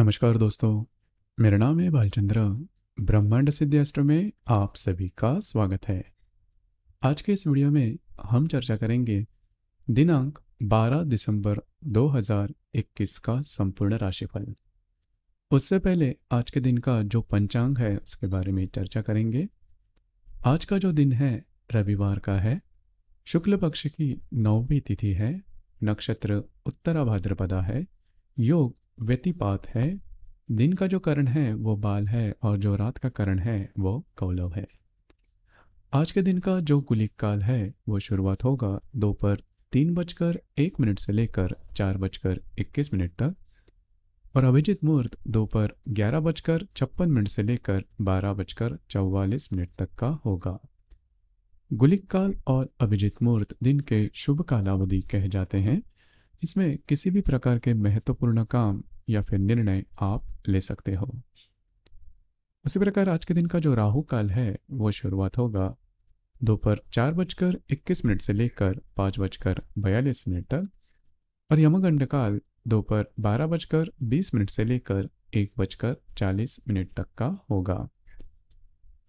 नमस्कार दोस्तों मेरा नाम है भालचंद्र ब्रह्मांड सिद्धि अस्ट्रो में आप सभी का स्वागत है आज के इस वीडियो में हम चर्चा करेंगे दिनांक 12 दिसंबर 2021 का संपूर्ण राशिफल उससे पहले आज के दिन का जो पंचांग है उसके बारे में चर्चा करेंगे आज का जो दिन है रविवार का है शुक्ल पक्ष की नौवीं तिथि है नक्षत्र उत्तरा भाद्रपदा है योग व्यतिपात है दिन का जो करण है वो बाल है और जो रात का करण है वो कौलव है आज के दिन का जो कुलिक काल है वो शुरुआत होगा दोपहर तीन बजकर एक मिनट से लेकर चार बजकर इक्कीस मिनट तक और अभिजीत मुहूर्त दोपहर ग्यारह बजकर छप्पन मिनट से लेकर बारह बजकर चौवालीस मिनट तक का होगा गुलिक काल और अभिजीत मुहूर्त दिन के शुभ कालावधि कहे जाते हैं इसमें किसी भी प्रकार के महत्वपूर्ण काम या फिर निर्णय आप ले सकते हो उसी प्रकार आज के दिन का जो राहु काल है वो शुरुआत होगा दोपहर चार बजकर इक्कीस मिनट से लेकर पाँच बजकर बयालीस मिनट तक और यमगंड काल दोपहर बारह बजकर बीस मिनट से लेकर एक बजकर चालीस मिनट तक का होगा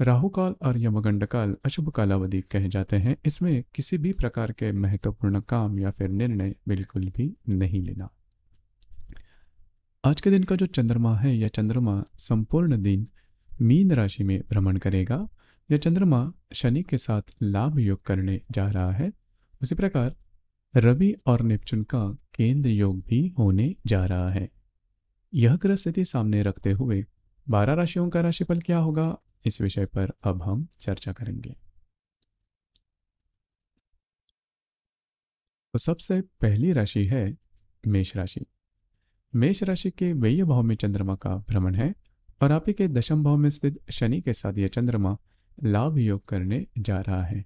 राहु काल और यमगंड काल अशुभ कालावधि कहे जाते हैं इसमें किसी भी प्रकार के महत्वपूर्ण काम या फिर निर्णय बिल्कुल भी नहीं लेना आज के दिन का जो चंद्रमा है यह चंद्रमा संपूर्ण दिन मीन राशि में भ्रमण करेगा यह चंद्रमा शनि के साथ लाभ योग करने जा रहा है उसी प्रकार रवि और नेपचुन का केंद्र योग भी होने जा रहा है यह ग्रह स्थिति सामने रखते हुए बारह राशियों का राशिफल क्या होगा इस विषय पर अब हम चर्चा करेंगे तो सबसे पहली राशि है मेष राशि मेष राशि के व्यय भाव में चंद्रमा का भ्रमण है और आप ही के दशम भाव में स्थित शनि के साथ यह चंद्रमा लाभ योग करने जा रहा है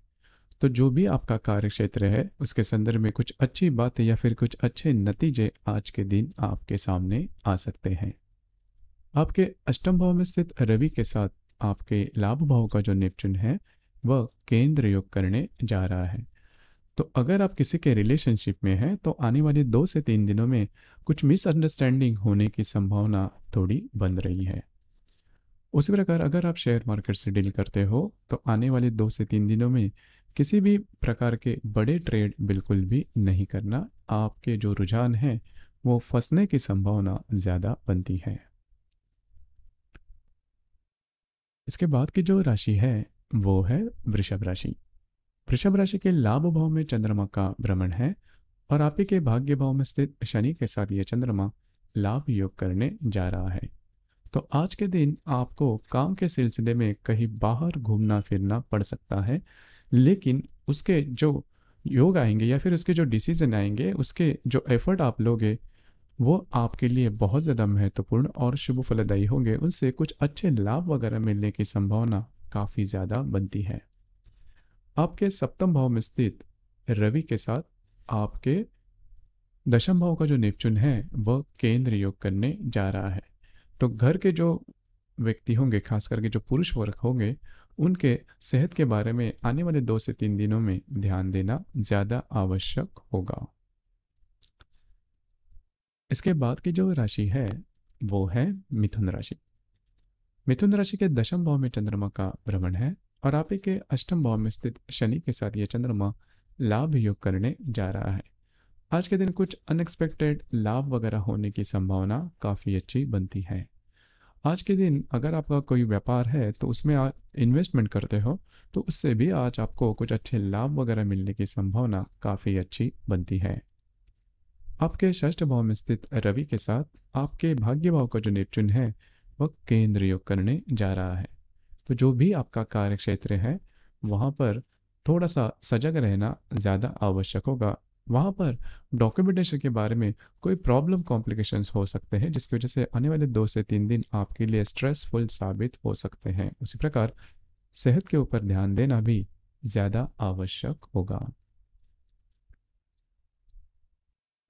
तो जो भी आपका कार्य क्षेत्र है उसके संदर्भ में कुछ अच्छी बात या फिर कुछ अच्छे नतीजे आज के दिन आपके सामने आ सकते हैं आपके अष्टम भाव में स्थित रवि के साथ आपके लाभ भाव का जो निपचुन है वह केंद्र योग करने जा रहा है तो अगर आप किसी के रिलेशनशिप में हैं तो आने वाले दो से तीन दिनों में कुछ मिसअंडरस्टैंडिंग होने की संभावना थोड़ी बन रही है उसी प्रकार अगर आप शेयर मार्केट से डील करते हो तो आने वाले दो से तीन दिनों में किसी भी प्रकार के बड़े ट्रेड बिल्कुल भी नहीं करना आपके जो रुझान हैं वो फंसने की संभावना ज़्यादा बनती है इसके बाद की जो राशि है वो है वृषभ राशि वृषभ राशि के लाभ भाव में चंद्रमा का भ्रमण है और आप के भाग्य भाव में स्थित शनि के साथ ये चंद्रमा लाभ योग करने जा रहा है तो आज के दिन आपको काम के सिलसिले में कहीं बाहर घूमना फिरना पड़ सकता है लेकिन उसके जो योग आएंगे या फिर उसके जो डिसीजन आएंगे उसके जो एफर्ट आप लोगे वो आपके लिए बहुत ज़्यादा महत्वपूर्ण और शुभ फलदायी होंगे उनसे कुछ अच्छे लाभ वगैरह मिलने की संभावना काफ़ी ज़्यादा बनती है आपके सप्तम भाव में स्थित रवि के साथ आपके दशम भाव का जो नेपचुन है वह केंद्र योग करने जा रहा है तो घर के जो व्यक्ति होंगे खास करके जो पुरुष वर्ग होंगे उनके सेहत के बारे में आने वाले दो से तीन दिनों में ध्यान देना ज़्यादा आवश्यक होगा इसके बाद की जो राशि है वो है मिथुन राशि मिथुन राशि के दशम भाव में चंद्रमा का भ्रमण है और आप के अष्टम भाव में स्थित शनि के साथ ये चंद्रमा लाभ योग करने जा रहा है आज के दिन कुछ अनएक्सपेक्टेड लाभ वगैरह होने की संभावना काफ़ी अच्छी बनती है आज के दिन अगर आपका कोई व्यापार है तो उसमें आप इन्वेस्टमेंट करते हो तो उससे भी आज आपको कुछ अच्छे लाभ वगैरह मिलने की संभावना काफ़ी अच्छी बनती है आपके षष्ठ भाव में स्थित रवि के साथ आपके भाग्य भाव का जो नेपचुन है वह केंद्र योग करने जा रहा है तो जो भी आपका कार्य क्षेत्र है वहाँ पर थोड़ा सा सजग रहना ज़्यादा आवश्यक होगा वहाँ पर डॉक्यूमेंटेशन के बारे में कोई प्रॉब्लम कॉम्प्लिकेशंस हो सकते हैं जिसकी वजह से आने वाले दो से तीन दिन आपके लिए स्ट्रेसफुल साबित हो सकते हैं उसी प्रकार सेहत के ऊपर ध्यान देना भी ज़्यादा आवश्यक होगा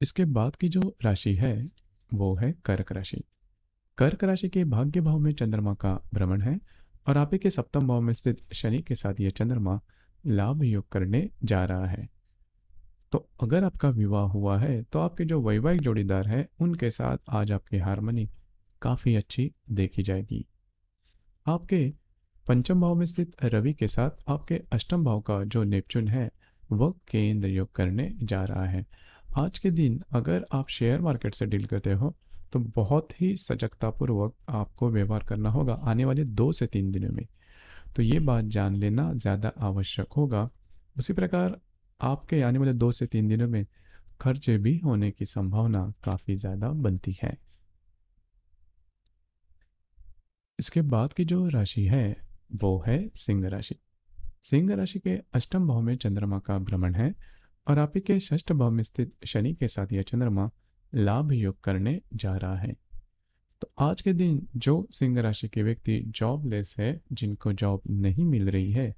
इसके बाद की जो राशि है वो है कर्क राशि कर्क राशि के भाग्य भाव में चंद्रमा का भ्रमण है और आप के सप्तम भाव में स्थित शनि के साथ यह चंद्रमा लाभ योग करने जा रहा है तो अगर आपका विवाह हुआ है तो आपके जो वैवाहिक जोड़ीदार है उनके साथ आज आपकी हारमोनी काफ़ी अच्छी देखी जाएगी आपके पंचम भाव में स्थित रवि के साथ आपके अष्टम भाव का जो नेपचुन है वह केंद्र योग करने जा रहा है आज के दिन अगर आप शेयर मार्केट से डील करते हो तो बहुत ही सजगतापूर्वक आपको व्यवहार करना होगा आने वाले दो से तीन दिनों में तो ये बात जान लेना ज़्यादा आवश्यक होगा उसी प्रकार आपके आने वाले दो से तीन दिनों में खर्चे भी होने की संभावना काफ़ी ज़्यादा बनती है इसके बाद की जो राशि है वो है सिंह राशि सिंह राशि के अष्टम भाव में चंद्रमा का भ्रमण है और आप ही के षष्ठ भाव में स्थित शनि के साथ यह चंद्रमा लाभ योग करने जा रहा है तो आज के दिन जो सिंह राशि के व्यक्ति जॉबलेस है जिनको जॉब नहीं मिल रही है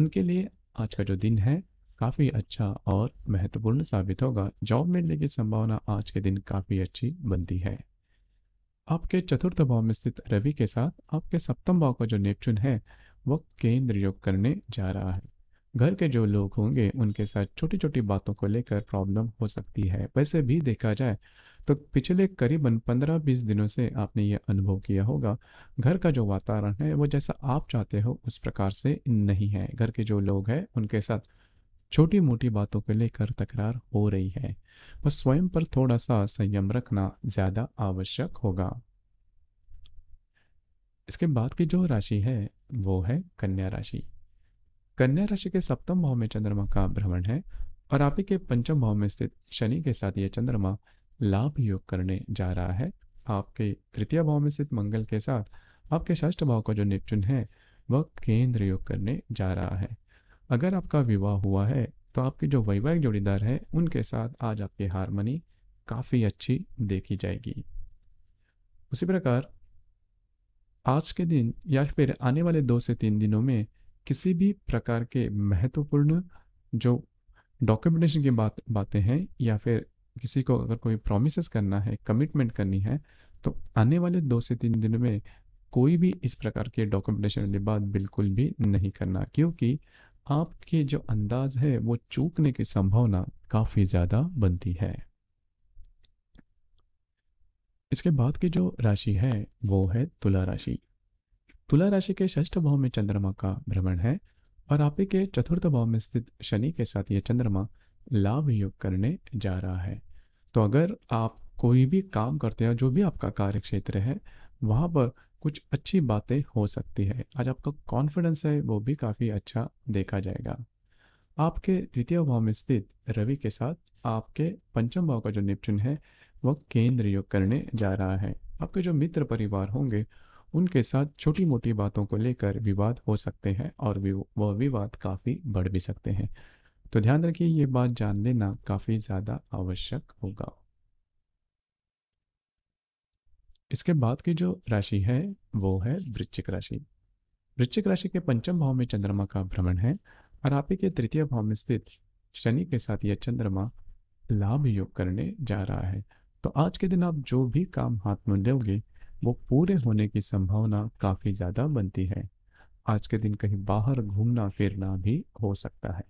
उनके लिए आज का जो दिन है काफ़ी अच्छा और महत्वपूर्ण साबित होगा जॉब मिलने की संभावना आज के दिन काफ़ी अच्छी बनती है आपके चतुर्थ भाव में स्थित रवि के साथ आपके सप्तम भाव का जो नेपचून है वह केंद्र योग करने जा रहा है घर के जो लोग होंगे उनके साथ छोटी छोटी बातों को लेकर प्रॉब्लम हो सकती है वैसे भी देखा जाए तो पिछले करीबन पंद्रह बीस दिनों से आपने ये अनुभव किया होगा घर का जो वातावरण है वो जैसा आप चाहते हो उस प्रकार से नहीं है घर के जो लोग हैं उनके साथ छोटी मोटी बातों को लेकर तकरार हो रही है बस स्वयं पर थोड़ा सा संयम रखना ज़्यादा आवश्यक होगा इसके बाद की जो राशि है वो है कन्या राशि कन्या राशि के सप्तम भाव में चंद्रमा का भ्रमण है और आप ही के पंचम भाव में स्थित शनि के साथ यह चंद्रमा लाभ योग करने जा रहा है आपके तृतीय भाव में स्थित मंगल के साथ आपके षष्ठ भाव का जो नेपचुन है वह केंद्र योग करने जा रहा है अगर आपका विवाह हुआ है तो आपके जो वैवाहिक जोड़ीदार है उनके साथ आज आपकी हारमोनी काफ़ी अच्छी देखी जाएगी उसी प्रकार आज के दिन या फिर आने वाले दो से तीन दिनों में किसी भी प्रकार के महत्वपूर्ण जो डॉक्यूमेंटेशन की बात बातें हैं या फिर किसी को अगर कोई प्रोमिस करना है कमिटमेंट करनी है तो आने वाले दो से तीन दिन में कोई भी इस प्रकार के डॉक्यूमेंटेशन वाली बात बिल्कुल भी नहीं करना क्योंकि आपके जो अंदाज है वो चूकने की संभावना काफ़ी ज़्यादा बनती है इसके बाद की जो राशि है वो है तुला राशि तुला राशि के षष्ठ भाव में चंद्रमा का भ्रमण है और आपे के चतुर्थ भाव में स्थित शनि के साथ यह चंद्रमा लाभ योग करने जा रहा है तो अगर आप कोई भी काम करते हैं जो भी आपका कार्य क्षेत्र है वहाँ पर कुछ अच्छी बातें हो सकती है आज आपका कॉन्फिडेंस है वो भी काफ़ी अच्छा देखा जाएगा आपके द्वितीय भाव में स्थित रवि के साथ आपके पंचम भाव का जो निपटन है वह केंद्र योग करने जा रहा है आपके जो मित्र परिवार होंगे उनके साथ छोटी मोटी बातों को लेकर विवाद हो सकते हैं और वह विवाद काफ़ी बढ़ भी सकते हैं तो ध्यान रखिए ये बात जान लेना काफ़ी ज़्यादा आवश्यक होगा इसके बाद की जो राशि है वो है वृश्चिक राशि वृश्चिक राशि के पंचम भाव में चंद्रमा का भ्रमण है और आप के तृतीय भाव में स्थित शनि के साथ यह चंद्रमा लाभ योग करने जा रहा है तो आज के दिन आप जो भी काम हाथ में लोगे वो पूरे होने की संभावना काफ़ी ज़्यादा बनती है आज के दिन कहीं बाहर घूमना फिरना भी हो सकता है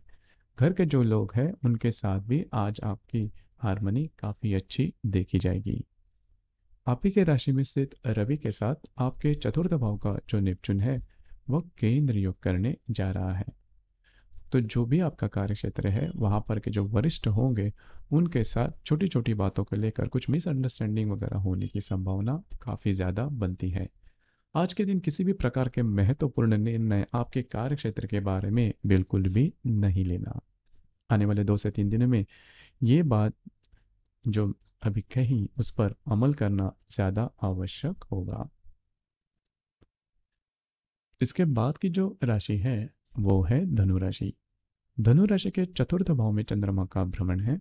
घर के जो लोग हैं उनके साथ भी आज आपकी हारमोनी काफ़ी अच्छी देखी जाएगी आप ही के राशि में स्थित रवि के साथ आपके चतुर्थ भाव का जो निपचुन है वह केंद्र योग करने जा रहा है तो जो भी आपका कार्य क्षेत्र है वहाँ पर के जो वरिष्ठ होंगे उनके साथ छोटी छोटी बातों को लेकर कुछ मिसअंडरस्टैंडिंग वगैरह होने की संभावना काफ़ी ज़्यादा बनती है आज के दिन किसी भी प्रकार के महत्वपूर्ण निर्णय आपके कार्य क्षेत्र के बारे में बिल्कुल भी नहीं लेना आने वाले दो से तीन दिनों में ये बात जो अभी कहीं उस पर अमल करना ज़्यादा आवश्यक होगा इसके बाद की जो राशि है वो है धनु राशि धनु राशि के चतुर्थ भाव में चंद्रमा का भ्रमण है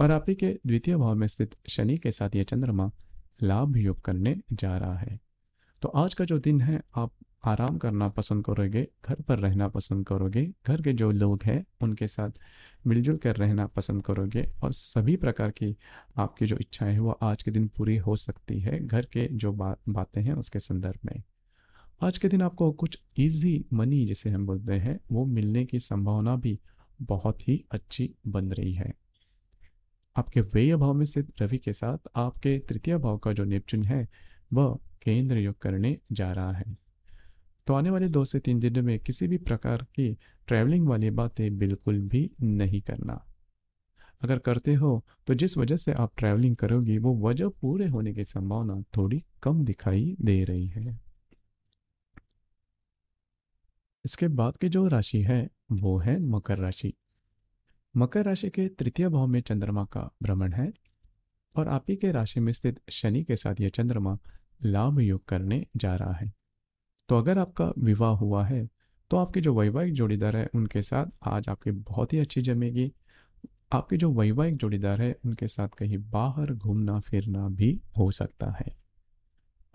और आप ही के द्वितीय भाव में स्थित शनि के साथ ये चंद्रमा लाभ योग करने जा रहा है तो आज का जो दिन है आप आराम करना पसंद करोगे घर पर रहना पसंद करोगे घर के जो लोग हैं उनके साथ मिलजुल कर रहना पसंद करोगे और सभी प्रकार की आपकी जो इच्छाएं हैं वो आज के दिन पूरी हो सकती है घर के जो बा, बातें हैं उसके संदर्भ में आज के दिन आपको कुछ इजी मनी जिसे हम बोलते हैं वो मिलने की संभावना भी बहुत ही अच्छी बन रही है आपके व्यय भाव में स्थित रवि के साथ आपके तृतीय भाव का जो नेपचुन है वह केंद्र योग करने जा रहा है तो आने वाले दो से तीन दिनों में किसी भी प्रकार की ट्रैवलिंग वाली बातें बिल्कुल भी नहीं करना अगर करते हो तो जिस वजह से आप ट्रैवलिंग करोगे वो वजह पूरे होने की संभावना थोड़ी कम दिखाई दे रही है इसके बाद की जो राशि है वो है मकर राशि मकर राशि के तृतीय भाव में चंद्रमा का भ्रमण है और आप ही के राशि में स्थित शनि के साथ यह चंद्रमा लाभ योग करने जा रहा है तो अगर आपका विवाह हुआ है तो आपके जो वैवाहिक जोड़ीदार है उनके साथ आज आपकी बहुत ही अच्छी जमेगी आपके जो वैवाहिक जोड़ीदार है उनके साथ कहीं बाहर घूमना फिरना भी हो सकता है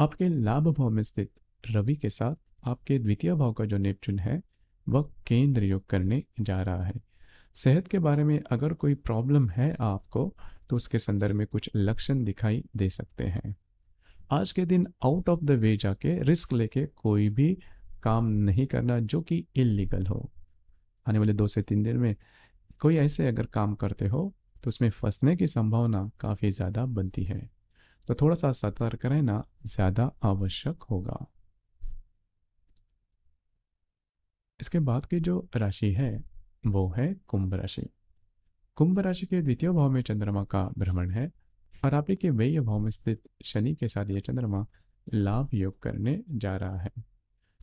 आपके लाभ भाव में स्थित रवि के साथ आपके द्वितीय भाव का जो नेपचुन है व केंद्र योग करने जा रहा है सेहत के बारे में अगर कोई प्रॉब्लम है आपको तो उसके संदर्भ में कुछ लक्षण दिखाई दे सकते हैं आज के दिन आउट ऑफ द वे जाके रिस्क लेके कोई भी काम नहीं करना जो कि इलीगल हो आने वाले दो से तीन दिन में कोई ऐसे अगर काम करते हो तो उसमें फंसने की संभावना काफ़ी ज़्यादा बनती है तो थोड़ा सा सतर्क रहना ज़्यादा आवश्यक होगा इसके बाद की जो राशि है वो है कुंभ राशि कुंभ राशि के द्वितीय भाव में चंद्रमा का भ्रमण है और आप के व्यय भाव में स्थित शनि के साथ यह चंद्रमा लाभ योग करने जा रहा है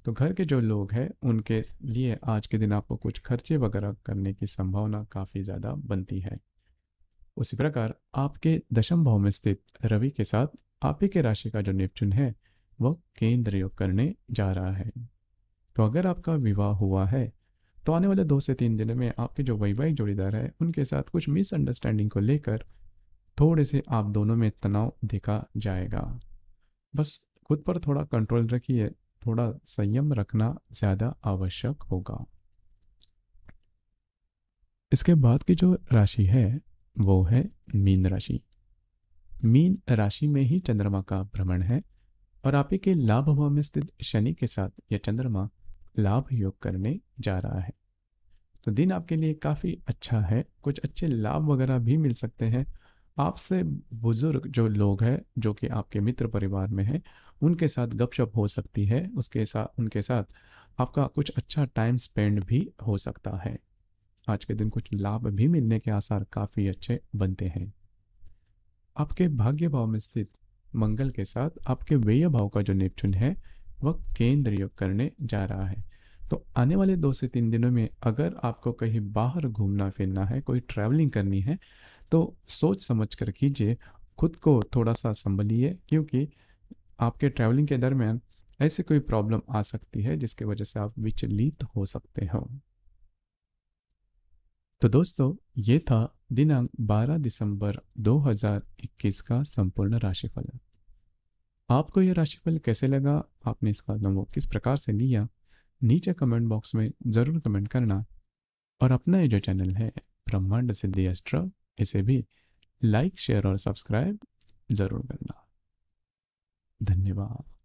तो घर के जो लोग हैं उनके लिए आज के दिन आपको कुछ खर्चे वगैरह करने की संभावना काफ़ी ज़्यादा बनती है उसी प्रकार आपके दशम भाव में स्थित रवि के साथ आप के राशि का जो नेपचुन है वह केंद्र योग करने जा रहा है तो अगर आपका विवाह हुआ है तो आने वाले दो से तीन दिनों में आपके जो वैवाहिक जोड़ीदार है उनके साथ कुछ मिसअंडरस्टैंडिंग को लेकर थोड़े से आप दोनों में तनाव देखा जाएगा बस खुद पर थोड़ा कंट्रोल रखिए थोड़ा संयम रखना ज़्यादा आवश्यक होगा इसके बाद की जो राशि है वो है मीन राशि मीन राशि में ही चंद्रमा का भ्रमण है और आप के लाभ भाव में स्थित शनि के साथ यह चंद्रमा लाभ योग करने जा रहा है तो दिन आपके लिए काफ़ी अच्छा है कुछ अच्छे लाभ वगैरह भी मिल सकते हैं आपसे बुजुर्ग जो लोग हैं जो कि आपके मित्र परिवार में हैं उनके साथ गपशप हो सकती है उसके साथ उनके साथ आपका कुछ अच्छा टाइम स्पेंड भी हो सकता है आज के दिन कुछ लाभ भी मिलने के आसार काफ़ी अच्छे बनते हैं आपके भाग्य भाव में स्थित मंगल के साथ आपके व्यय भाव का जो नेपचुन है वह केंद्र योग करने जा रहा है तो आने वाले दो से तीन दिनों में अगर आपको कहीं बाहर घूमना फिरना है कोई ट्रैवलिंग करनी है तो सोच समझ कर कीजिए खुद को थोड़ा सा संभलिए क्योंकि आपके ट्रैवलिंग के दरमियान ऐसी कोई प्रॉब्लम आ सकती है जिसके वजह से आप विचलित हो सकते हो तो दोस्तों ये था दिनांक 12 दिसंबर 2021 का संपूर्ण राशिफल आपको यह राशिफल कैसे लगा आपने इसका अनुभव किस प्रकार से लिया नीचे कमेंट बॉक्स में ज़रूर कमेंट करना और अपना ये जो चैनल है ब्रह्मांड सिद्धि अस्ट्र इसे भी लाइक शेयर और सब्सक्राइब ज़रूर करना धन्यवाद